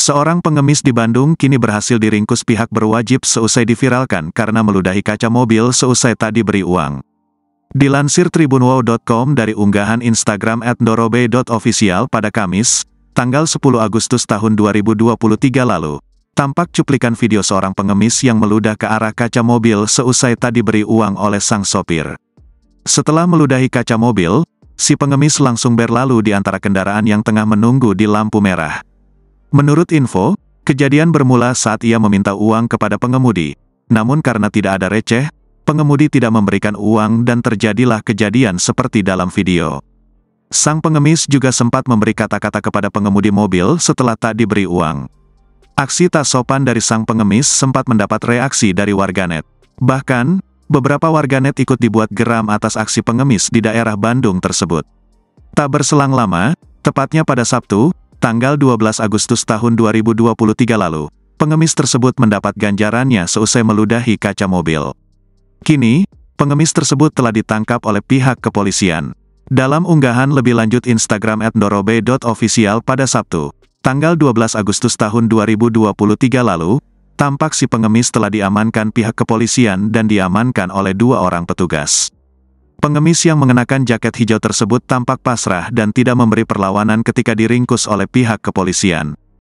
Seorang pengemis di Bandung kini berhasil diringkus pihak berwajib seusai diviralkan karena meludahi kaca mobil seusai tak diberi uang. Dilansir tribunwow.com dari unggahan Instagram @dorobe.official pada Kamis, tanggal 10 Agustus tahun 2023 lalu, tampak cuplikan video seorang pengemis yang meludah ke arah kaca mobil seusai tak diberi uang oleh sang sopir. Setelah meludahi kaca mobil, si pengemis langsung berlalu di antara kendaraan yang tengah menunggu di lampu merah. Menurut info, kejadian bermula saat ia meminta uang kepada pengemudi. Namun karena tidak ada receh, pengemudi tidak memberikan uang dan terjadilah kejadian seperti dalam video. Sang pengemis juga sempat memberi kata-kata kepada pengemudi mobil setelah tak diberi uang. Aksi tak sopan dari sang pengemis sempat mendapat reaksi dari warganet. Bahkan, beberapa warganet ikut dibuat geram atas aksi pengemis di daerah Bandung tersebut. Tak berselang lama, tepatnya pada Sabtu, Tanggal 12 Agustus tahun 2023 lalu, pengemis tersebut mendapat ganjarannya seusai meludahi kaca mobil. Kini, pengemis tersebut telah ditangkap oleh pihak kepolisian. Dalam unggahan lebih lanjut Instagram @dorobe.official pada Sabtu, tanggal 12 Agustus tahun 2023 lalu, tampak si pengemis telah diamankan pihak kepolisian dan diamankan oleh dua orang petugas. Pengemis yang mengenakan jaket hijau tersebut tampak pasrah dan tidak memberi perlawanan ketika diringkus oleh pihak kepolisian.